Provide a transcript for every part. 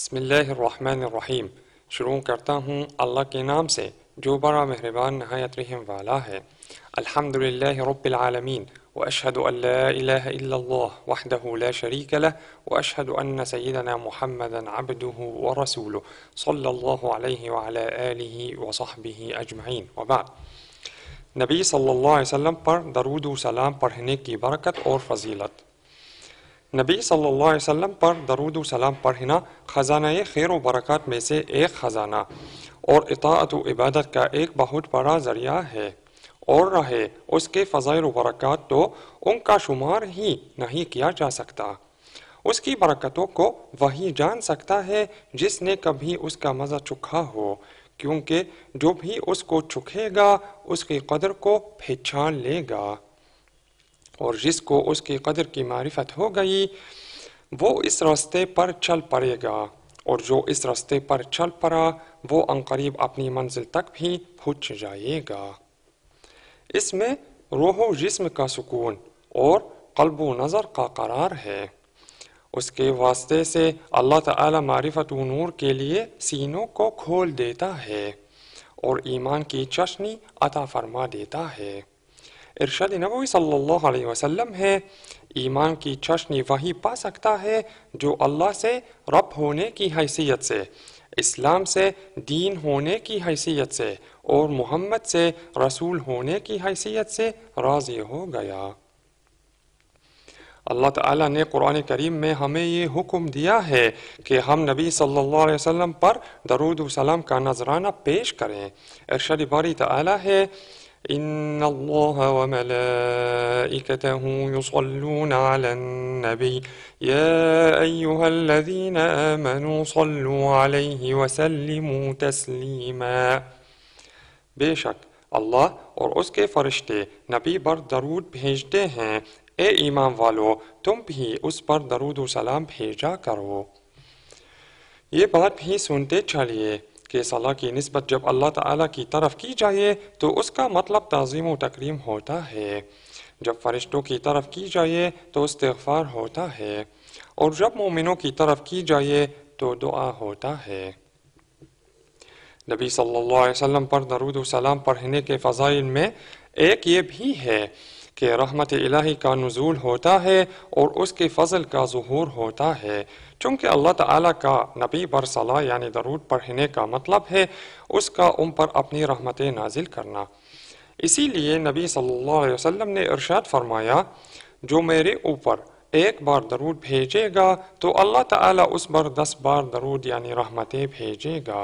بسم الله الرحمن الرحيم شروع کرتا ہوں اللہ کے نام سے جو برا مہربان نہایت رحم والا ہے الحمد لله رب العالمين وأشهد أن لا إله إلا الله وحده لا شريك له وأشهد أن سيدنا محمدا عبده ورسوله صلى الله عليه وعلى آله وصحبه أجمعين وبعد نبي صلى الله عليه وسلم پر درود و سلام پر کی برکت اور فضیلت نبی صلی اللہ علیہ وسلم پر درود و سلام پڑھنا خزانہ خیر و برکات میں سے ایک خزانہ اور اطاعت و عبادت کا ایک بہت بڑا ذریعہ ہے اور رہے اس کے فضائل و برکات تو ان کا شمار ہی نہیں کیا جا سکتا اس کی برکتوں کو وہی جان سکتا ہے جس نے کبھی اس کا مزہ چکھا ہو کیونکہ جو بھی اس کو چکھے گا اس کی قدر کو پہچان لے گا اور جس کو اس کی قدر کی معرفت ہو گئی وہ اس راستے پر چل پڑے گا اور جو اس راستے پر چل پڑا وہ انقریب اپنی منزل تک بھی پھچ جائے گا اس میں روح و جسم کا سکون اور قلب و نظر کا قرار ہے اس کے واسطے سے اللہ تعالی معرفت و نور کے لیے سینوں کو کھول دیتا ہے اور ایمان کی چشنی عطا فرما دیتا ہے ارشاد نبوی صلی اللہ علیہ وسلم ہے ایمان کی چشنی وہی پا سکتا ہے جو اللہ سے رب ہونے کی حیثیت سے اسلام سے سے دین ہونے کی حیثیت اور محمد سے رسول ہونے کی حیثیت سے راضی ہو گیا اللہ تعالیٰ نے قرآن کریم میں ہمیں یہ حکم دیا ہے کہ ہم نبی صلی اللہ علیہ وسلم پر درود و سلام کا نذرانہ پیش کریں ارشد باری تعالیٰ ہے إن الله وملائكته يصلون على النبي يا أيها الذين آمنوا صلوا عليه وسلموا تسليما اور اس کے فرشتے نبی پر درود بھیجتے ہیں اے ایمان والو تم بھی اس پر درود و سلام بھیجا کرو یہ بات بھی سنتے چلیے کہ صلاح کی نسبت جب اللہ تعالیٰ کی طرف کی جائے تو اس کا مطلب تعظیم و تکریم ہوتا ہے جب فرشتوں کی طرف کی جائے تو استغفار ہوتا ہے اور جب مومنوں کی طرف کی جائے تو دعا ہوتا ہے نبی صلی اللہ علیہ وسلم پر درود و سلام پڑھنے کے فضائل میں ایک یہ بھی ہے کہ رحمت الہی کا نزول ہوتا ہے اور اس کے فضل کا ظہور ہوتا ہے چونکہ اللہ تعالیٰ کا نبی بر صلاح یعنی درود پڑھنے کا مطلب ہے اس کا ان پر اپنی رحمت نازل کرنا اسی لیے نبی صلی اللہ علیہ وسلم نے ارشاد فرمایا جو میرے اوپر ایک بار درود بھیجے گا تو اللہ تعالیٰ اس بر دس بار درود یعنی رحمتیں بھیجے گا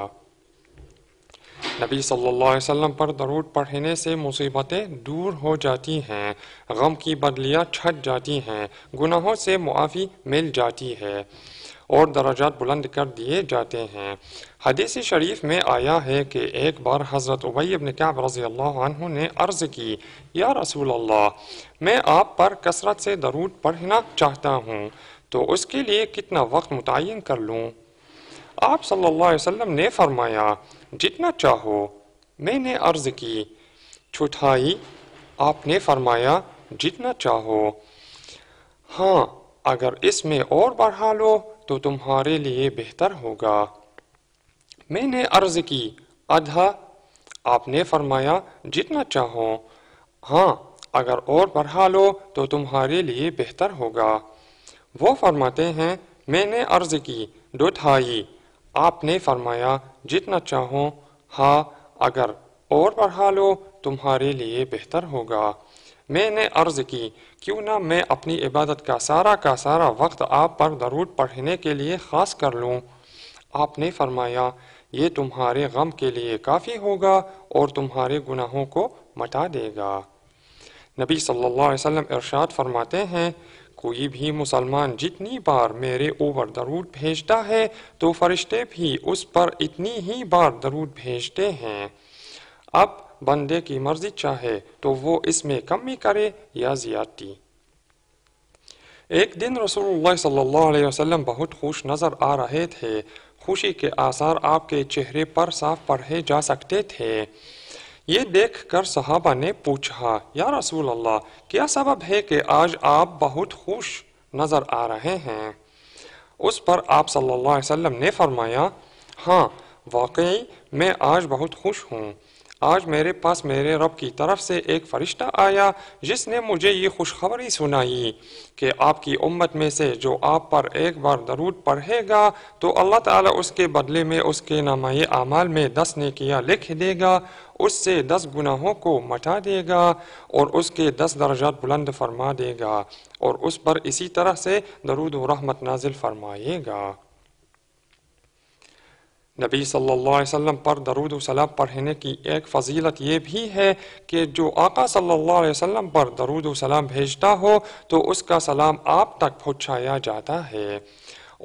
نبی صلی اللہ علیہ وسلم پر درود پڑھنے سے مصیبتیں دور ہو جاتی ہیں غم کی بدلیاں چھٹ جاتی جاتی ہیں ہیں گناہوں سے معافی مل ہے اور درجات بلند کر دیے جاتے حدیث شریف میں آیا ہے کہ ایک بار حضرت عبی بن کعب رضی اللہ عنہ نے عرض کی یا رسول اللہ میں آپ پر کثرت سے درود پڑھنا چاہتا ہوں تو اس کے لیے کتنا وقت متعین کر لوں آپ صلی اللہ علیہ وسلم نے فرمایا جتنا چاہو میں نے عرض کی چھٹائی آپ نے فرمایا جتنا چاہو ہاں اگر اس میں اور بڑھا لو تو تمہارے لیے بہتر ہوگا میں نے عرض کی ادھا آپ نے فرمایا جتنا چاہو ہاں اگر اور بڑھا لو تو تمہارے لیے بہتر ہوگا وہ فرماتے ہیں میں نے عرض کی ڈٹھائی آپ نے فرمایا جتنا چاہو ہاں اگر اور لو تمہارے بہتر ہوگا میں نے عرض کی کیوں نہ میں اپنی عبادت کا سارا کا سارا وقت آپ پر درود پڑھنے کے لیے خاص کر لوں آپ نے فرمایا یہ تمہارے غم کے لیے کافی ہوگا اور تمہارے گناہوں کو مٹا دے گا نبی صلی اللہ علیہ وسلم ارشاد فرماتے ہیں کوئی بھی مسلمان جتنی بار میرے اوپر درود بھیجتا ہے تو فرشتے بھی اس پر اتنی ہی بار درود بھیجتے ہیں اب بندے کی مرضی چاہے تو وہ اس میں کمی کرے یا زیادتی ایک دن رسول اللہ صلی اللہ علیہ وسلم بہت خوش نظر آ رہے تھے خوشی کے آثار آپ کے چہرے پر صاف پڑھے جا سکتے تھے یہ دیکھ کر صحابہ نے پوچھا یا رسول اللہ کیا سبب ہے کہ آج آپ بہت خوش نظر آ رہے ہیں اس پر آپ صلی اللہ علیہ وسلم نے فرمایا ہاں واقعی میں آج بہت خوش ہوں آج میرے پاس میرے رب کی طرف سے ایک فرشتہ آیا جس نے مجھے یہ خوشخبری سنائی کہ آپ کی امت میں سے جو آپ پر ایک بار درود پڑھے گا تو اللہ تعالیٰ اس کے بدلے میں اس کے نامہ اعمال میں دس نے کیا لکھ دے گا اس سے دس گناہوں کو مٹا دے گا اور اس کے دس درجات بلند فرما دے گا اور اس پر اسی طرح سے درود و رحمت نازل فرمائے گا نبی صلی اللہ علیہ وسلم پر درود و سلام پڑھنے کی ایک فضیلت یہ بھی ہے کہ جو آقا صلی اللہ علیہ وسلم پر درود و سلام بھیجتا ہو تو اس کا سلام آپ تک پہنچایا جاتا ہے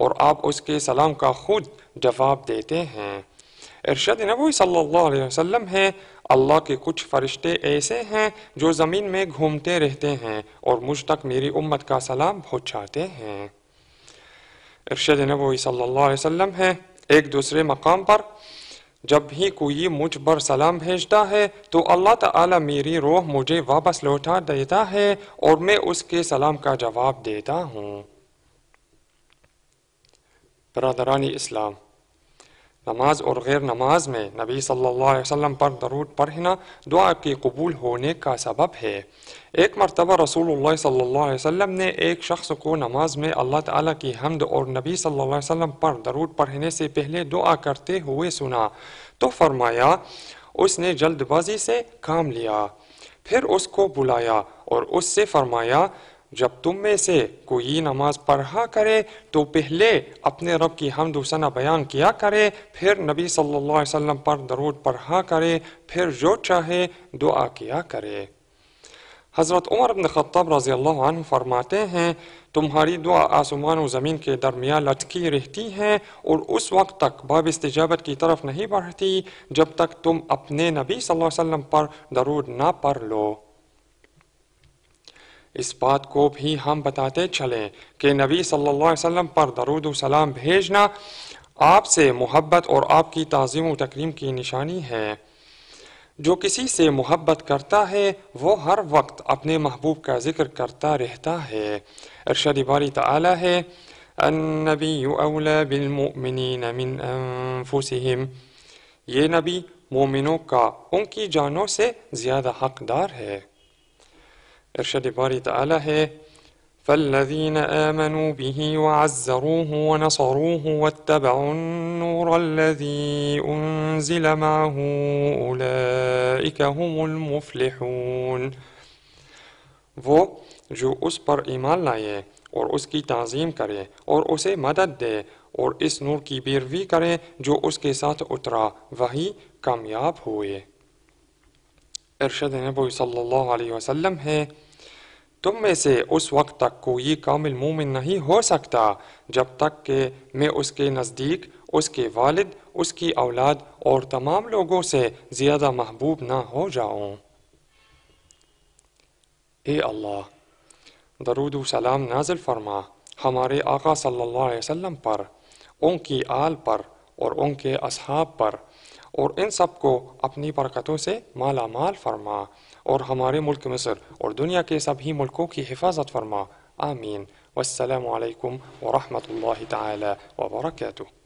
اور آپ اس کے سلام کا خود جواب دیتے ہیں ارشد نبوی صلی اللہ علیہ وسلم ہے اللہ کے کچھ فرشتے ایسے ہیں جو زمین میں گھومتے رہتے ہیں اور مجھ تک میری امت کا سلام پہنچاتے ہیں ارشد نبوی صلی اللہ علیہ وسلم ہے ایک دوسرے مقام پر جب ہی کوئی مجھ پر سلام بھیجتا ہے تو اللہ تعالی میری روح مجھے واپس لوٹا دیتا ہے اور میں اس کے سلام کا جواب دیتا ہوں برادرانی اسلام نماز اور غیر نماز میں نبی صلی اللہ علیہ وسلم پر درود پڑھنا دعا کی قبول ہونے کا سبب ہے ایک مرتبہ رسول اللہ صلی اللہ علیہ وسلم نے ایک شخص کو نماز میں اللہ تعالیٰ کی حمد اور نبی صلی اللہ علیہ وسلم پر درود پڑھنے سے پہلے دعا کرتے ہوئے سنا تو فرمایا اس نے جلد بازی سے کام لیا پھر اس کو بلایا اور اس سے فرمایا جب تم میں سے کوئی نماز پڑھا کرے تو پہلے اپنے رب کی حمد و سنہ بیان کیا کرے پھر نبی صلی اللہ علیہ وسلم پر درود پڑھا کرے پھر جو چاہے دعا کیا کرے حضرت عمر بن خطب رضی اللہ عنہ فرماتے ہیں تمہاری دعا آسمان و زمین کے درمیان لٹکی رہتی ہیں اور اس وقت تک باب استجابت کی طرف نہیں بڑھتی جب تک تم اپنے نبی صلی اللہ علیہ وسلم پر درود نہ پڑھ لو اس بات کو بھی ہم بتاتے چلیں کہ نبی صلی اللہ علیہ وسلم پر درود و سلام بھیجنا آپ سے محبت اور آپ کی تعظیم و تکریم کی نشانی ہے جو کسی سے محبت کرتا ہے وہ ہر وقت اپنے محبوب کا ذکر کرتا رہتا ہے باری ہے النبی اولا بالمؤمنین من انفسهم یہ نبی مومنوں کا ان کی جانوں سے زیادہ حقدار ہے ارشاد باري تعالى هي فالذين آمنوا به وعزروه ونصروه واتبعوا النور الذي أنزل معه أولئك هم المفلحون وہ جو اس پر ایمان لائے اور اس کی تعظیم کرے اور اسے مدد دے اور اس نور کی بیروی کرے جو اس کے ساتھ اترا وہی کامیاب ہوئے ارشد نبوی صلی اللہ علیہ وسلم ہے تم میں سے اس وقت تک کوئی کامل مومن نہیں ہو سکتا جب تک کہ میں اس کے نزدیک اس کے والد اس کی اولاد اور تمام لوگوں سے زیادہ محبوب نہ ہو جاؤں اے اللہ درود و سلام نازل فرما ہمارے آقا صلی اللہ علیہ وسلم پر ان کی آل پر اور ان کے اصحاب پر اور ان سب کو اپنی برکتوں سے مالا مال فرما اور ہمارے ملک مصر اور دنیا کے سبھی ملکوں کی حفاظت فرما آمین والسلام علیکم ورحمۃ اللہ تعالی وبرکاتہ